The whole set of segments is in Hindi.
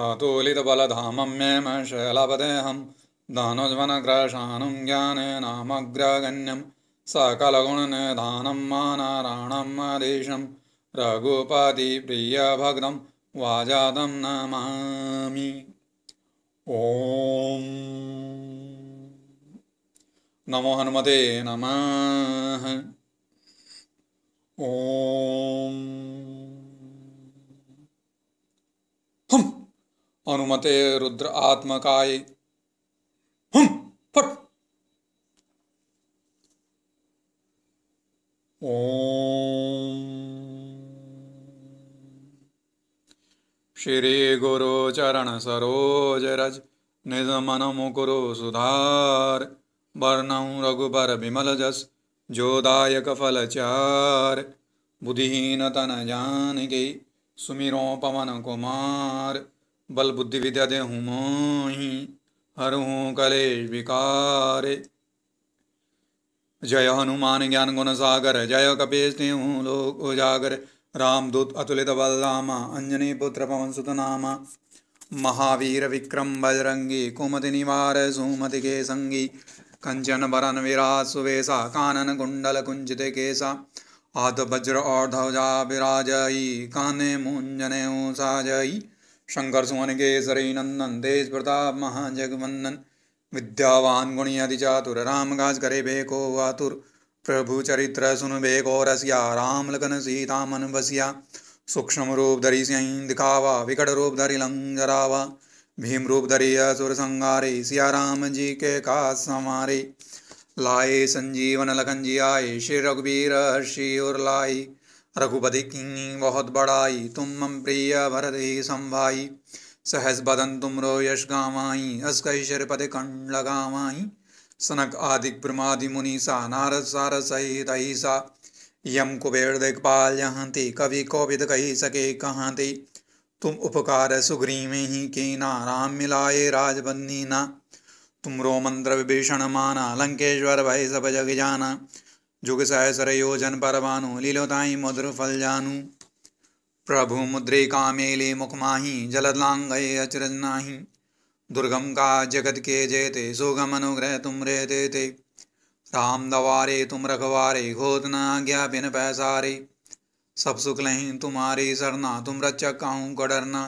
आतुलितबलधामं मे शैलपदेहं धनुज्वनग्रशानुं ज्ञानेनामग्रगण्यं सकलगुणनिधानं सकलगुणने धानं मानाराणं वाजातं नमामि ॐ नमो हनुमते नमः ओम हम अनुमते रुद्र आत्मकाय हम फट श्री गुरु चरण सरोज रज निज मन मुकुरु सुधार वर्ण रघुबर विमल जस जोदायक फल चार बुद्धिहीन तन जान गई सुमिरो पवन कुमार बल बुद्धि विद्या दे हुमाही हरहूँ कलेश विकार जय हनुमान ज्ञान गुण सागर जय कपेश हूँ लोक उजागर राम दूत अतुलित बलरामा अंजनी पुत्र पवन सुतनामा महावीर विक्रम बजरंगी कुमति निवार सुमति के संगी कंचन बरन विरा सुवेशा कानन कुंडल कुंजित केसा आदवज्र और ध्वजा विराजयी काने मुंजने साजयी शंकर सुमन केसरी नंदन तेज प्रताप महाजगवंदन विद्यावान गुणी अति चातुर राम गाज करे बेको वातुर प्रभु चरित्र सुन को रसिया राम लखन सीता मन बसिया सूक्ष्म रूप धरि सिंह दिखावा विकट रूप धरि लंगरावा भीम रूप धरि असुर संगारे सिया राम जी के का संवारी लाए संजीवन लखन श्री रघुबीर श्री और लाई रघुपति की बहुत बड़ाई तुम मम प्रिय भरत ही संभाई सहस बदन तुम रो यश गावाई अस कैशरपति कंड लगावाई सनक आदि प्रमादि मुनि सा नारद सार सही दही सा यम कुबेर दिखपाल यहाँ ते कवि कोविद कही सके कहाँ ते तुम उपकार सुग्री में ही के ना राम मिलाए राजबंदी ना तुम रो मंत्र विभीषण माना लंकेश्वर भय सब जग जाना जुग सह सरयो जन परवानु लीलो मधुर फल जानु प्रभु मुद्रे कामेले मुख माही अचरज नाही दुर्गम का जगत के जेते सुगम अनुग्रह तुम रे देते राम दवारे तुम रखवारे घोत न आज्ञा बिन पैसारे सब सुख लहीं तुम्हारी सरना तुम रक्षक काहू को डरना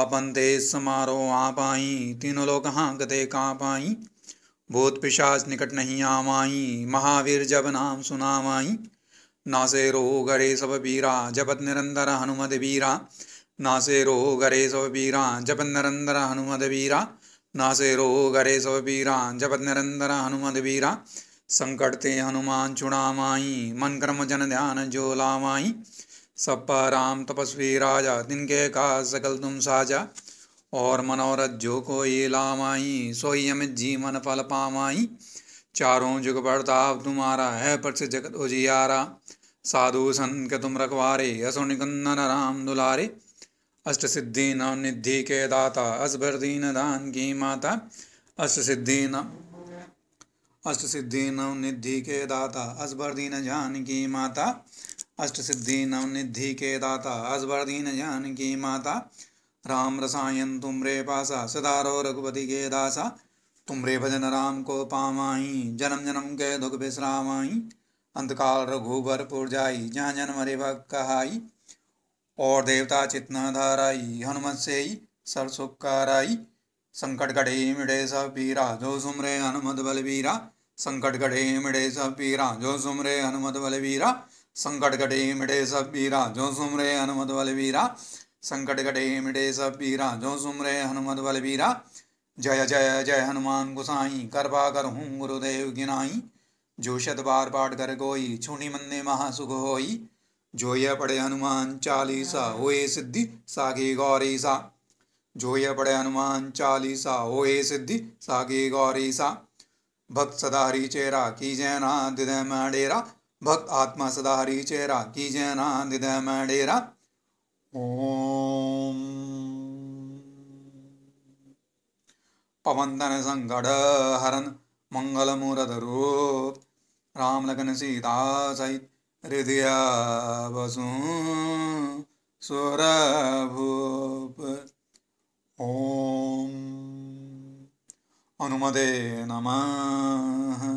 आपन तेज समारो आप आई तीनों लोग हाँकते का पाई भूत पिशाच निकट नहीं आमाई महावीर जब नाम सुनामाई नासे रो गरे सब बीरा जपत निरंतर हनुमत बीरा नासे रो गरे सब बीरा जपत निरंतर हनुमत बीरा नासे रो गरे सब बीरा जपत निरंतर हनुमत बीरा संकट ते हनुमान चुड़ामाई मन कर्म जन ध्यान जो लामाई सपा राम तपस्वी राजा तिनके का सकल तुम साजा और मनोरथ जो को ये लामाई सोई अमित जीवन फल पामाई चारों जुग बर्ताव तुम्हारा है पर से जगत उजियारा साधु सन के तुम रखवारे असो निकंदन राम दुलारे अष्ट सिद्धि नव निधि के दाता असभर दीन दान की माता अष्ट सिद्धि न अष्ट सिद्धि नव निधि के दाता असभर दीन जान की माता अष्ट सिद्धि नवनिधि के दाता अस्वर्दीन जान की माता राम रसायन तुम रे पासा सदारो रघुपति के दासा रे भजन राम को पामाई जन्म जन्म के दुख विश्रामाई अंतकाल रघुबर पुर जाई जहाँ जन्म रे कहाई और देवता चितना धाराई हनुमत से ही सर सुख कराई संकट गढ़े मिड़े सब पीरा जो सुमरे हनुमत बलवीरा संकट गढ़े मिड़े सब पीरा जो सुमरे हनुमत बलवीरा संकट कटे मिटे सब जो सुम हनुमत बल संकट कटे मिटे सब जो सुम हनुमत बल जय जय जय हनुमान गुसाई करपा कर हूँ गुरुदेव गिनाई जो बार पाठ कर गोई छूनी मन्ने महासुख होई जो यह पढ़े हनुमान चालीसा होए सिद्धि सागे गौरी सा जो यह पढ़े हनुमान चालीसा होए सिद्धि सागे गौरी सा भक्त सदारी चेरा की जैना दिदय मेरा भक्त आत्मा सदा हरिचे राजेनादि ॐ पवन्दनसङ्कडहरन् मङ्गलमुरधरूप रामलगनसीतासै हृदया वसु सुरभूप ओम। अनुमदे नमः